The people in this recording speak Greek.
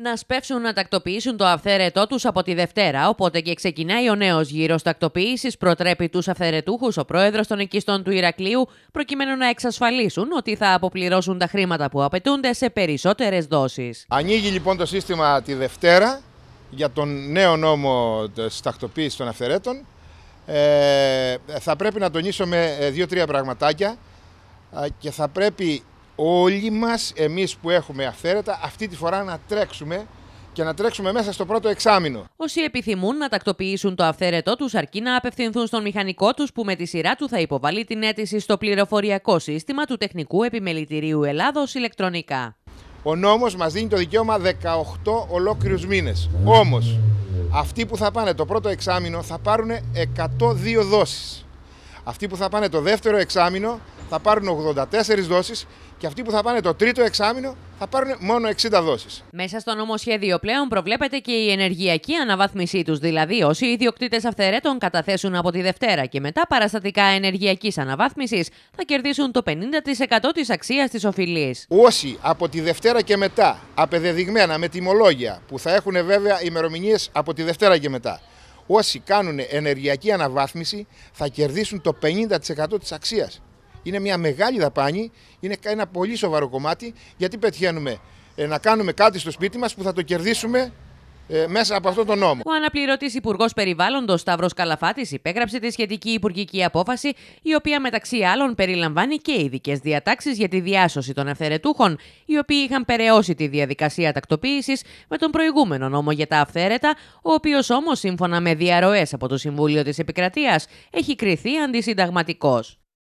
να σπεύσουν να τακτοποιήσουν το αυθαίρετό τους από τη Δευτέρα, οπότε και ξεκινάει ο νέος γύρος τακτοποίησης. Προτρέπει τους αυθαιρετούχου ο πρόεδρος των οικιστών του Ηρακλείου, προκειμένου να εξασφαλίσουν ότι θα αποπληρώσουν τα χρήματα που απαιτούνται σε περισσότερες δόσεις. Ανοίγει λοιπόν το σύστημα τη Δευτέρα για τον νέο νόμο της τακτοποίησης των αυθαιρέτων. Ε, θα πρέπει να τονίσουμε ε, δύο-τρία πραγματάκια και θα πρέπει όλοι μας εμείς που έχουμε αυθαίρετα αυτή τη φορά να τρέξουμε και να τρέξουμε μέσα στο πρώτο εξάμεινο. Όσοι επιθυμούν να τακτοποιήσουν το αυθαίρετό τους, αρκεί να απευθυνθούν στον μηχανικό τους που με τη σειρά του θα υποβάλει την αίτηση στο πληροφοριακό σύστημα του Τεχνικού Επιμελητηρίου Ελλάδος ηλεκτρονικά. Ο νόμος μας δίνει το δικαίωμα 18 ολόκληρους μήνες. Όμως, αυτοί που θα πάνε το πρώτο εξάμεινο θα πάρουν 102 δόσεις. Αυτοί που θα πάνε το δεύτερο εξάμεινο θα πάρουν 84 δόσεις και αυτοί που θα πάνε το τρίτο εξάμεινο θα πάρουν μόνο 60 δόσεις. Μέσα στο νομοσχέδιο πλέον προβλέπεται και η ενεργειακή αναβάθμισή τους, δηλαδή όσοι οι ιδιοκτήτες αυθαιρέτων καταθέσουν από τη Δευτέρα και μετά παραστατικά ενεργειακής αναβάθμισης θα κερδίσουν το 50% της αξίας της οφειλής. Όσοι από τη Δευτέρα και μετά, απεδεδειγμένα με τιμολόγια, που θα έχουν βέβαια ημερομηνίες από τη Δευτέρα και μετά, όσοι κάνουν ενεργειακή αναβάθμιση θα κερδίσουν το 50% της αξίας. Είναι μια μεγάλη δαπάνη, είναι ένα πολύ σοβαρό κομμάτι, γιατί πετυχαίνουμε ε, να κάνουμε κάτι στο σπίτι μας που θα το κερδίσουμε ε, μέσα από αυτόν τον νόμο. Ο αναπληρωτής Υπουργός Περιβάλλοντος Σταύρος Καλαφάτης υπέγραψε τη σχετική υπουργική απόφαση, η οποία μεταξύ άλλων περιλαμβάνει και ειδικές διατάξεις για τη διάσωση των αυθαιρετούχων, οι οποίοι είχαν περαιώσει τη διαδικασία τακτοποίησης με τον προηγούμενο νόμο για τα αυθαίρετα, ο οποίος όμως σύμφωνα με διαρροές από το Συμβούλιο της Επικρατείας έχει κριθεί αντισυνταγματικός.